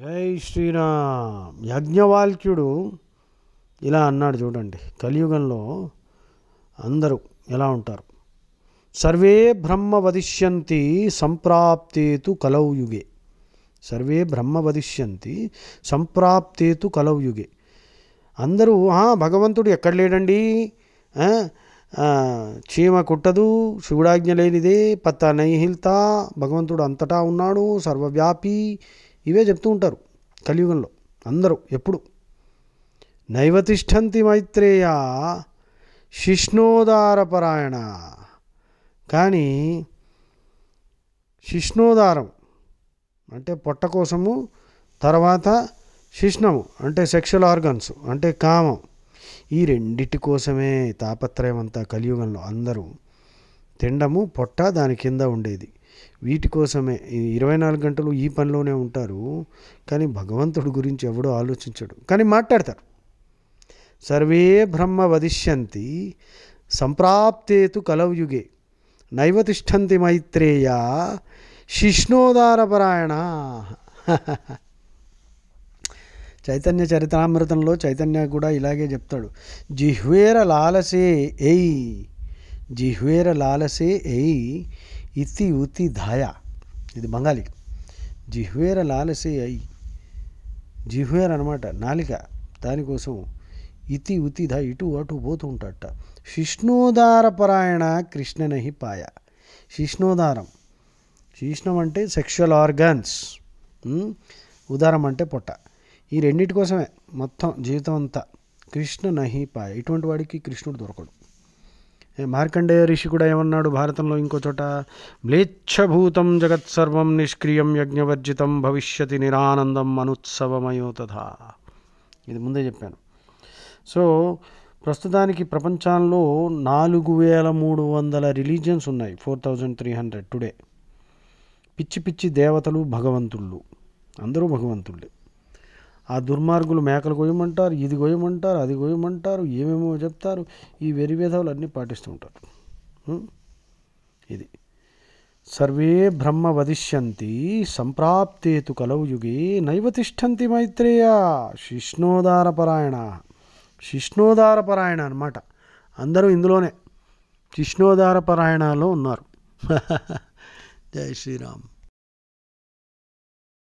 జై శ్రీరామ్ యజ్ఞవాల్క్యుడు ఇలా అన్నాడు చూడండి కలియుగంలో అందరూ ఎలా ఉంటారు సర్వే బ్రహ్మ వదిష్యంతి సంప్రాప్తేతు కలవయుగే యుగే సర్వే బ్రహ్మ వదిష్యంతి సంప్రాప్తేతు కలవయుగే అందరూ భగవంతుడు ఎక్కడ లేడండి చీమ కుట్టదు శివుడాజ్ఞ లేనిదే పత్త నైహిల్తా భగవంతుడు అంతటా ఉన్నాడు సర్వవ్యాపి ఇవే చెప్తూ ఉంటారు కలియుగంలో అందరూ ఎప్పుడు నైవతిష్టంతి మైత్రేయ శిష్ణోదారపరాయణ కానీ శిష్ణోదారం అంటే పొట్ట కోసము తర్వాత శిష్ణము అంటే సెక్షువల్ ఆర్గన్స్ అంటే కామం ఈ రెండిటి కోసమే తాపత్రయం అంతా కలియుగంలో అందరూ తిండము పొట్ట దాని కింద ఉండేది వీటి కోసమే ఇరవై నాలుగు గంటలు ఈ పనిలోనే ఉంటారు కానీ భగవంతుడి గురించి ఎవడో ఆలోచించడు కానీ మాట్లాడతారు సర్వే బ్రహ్మ వదిష్యంతి సంప్రాప్తేతు కలవయుగే నైవతిష్టంతి మైత్రేయ శిష్ణోదారపరాయణ చైతన్య చరిత్రామృతంలో చైతన్య కూడా ఇలాగే చెప్తాడు జిహ్వేర లాలసే ఎయ్ జిహ్వేర లాలసే ఎయి ఇతి ఉతి ధాయ ఇది బంగాలి జిహ్వేర లాలసే అయి జిహ్వేర్ అనమాట నాలిక దానికోసం ఇతి ఉతి ధా ఇటు అటు పోతూ ఉంటాట పరాయణ కృష్ణనహి పాయ శిష్ణోదారం శిష్ణం అంటే సెక్షువల్ ఆర్గాన్స్ ఉదారం అంటే పొట్ట ఈ రెండింటి కోసమే మొత్తం జీవితం అంతా కృష్ణ నహి పాయ ఇటువంటి వాడికి కృష్ణుడు దొరకడు మార్కండేయ ఋషి కూడా ఏమన్నాడు భారతంలో ఇంకో చోట మ్లేచ్ఛభూతం జగత్సర్వం నిష్క్రియం యజ్ఞవర్జితం భవిష్యతి నిరానందం అనుత్సవమయో తథా ఇది ముందే చెప్పాను సో ప్రస్తుతానికి ప్రపంచంలో నాలుగు వేల మూడు వందల రిలీజియన్స్ ఉన్నాయి four thousand three hundred today పిచ్చి పిచ్చి దేవతలు భగవంతుళ్ళు అందరూ భగవంతుళ్ళే ఆ దుర్మార్గులు మేకలు కొయ్యమంటారు ఇది కొయ్యమంటారు అది కొయ్యమంటారు ఏమేమో చెప్తారు ఈ వెరివేధాలు అన్నీ పాటిస్తుంటారు ఇది సర్వే బ్రహ్మ వదిష్యంతి సంప్రాప్తేతు కలౌ యుగే తిష్టంతి మైత్రేయ పరాయణ శిష్ణోదార పరాయణ అనమాట అందరూ ఇందులోనే పరాయణలో ఉన్నారు జై శ్రీరామ్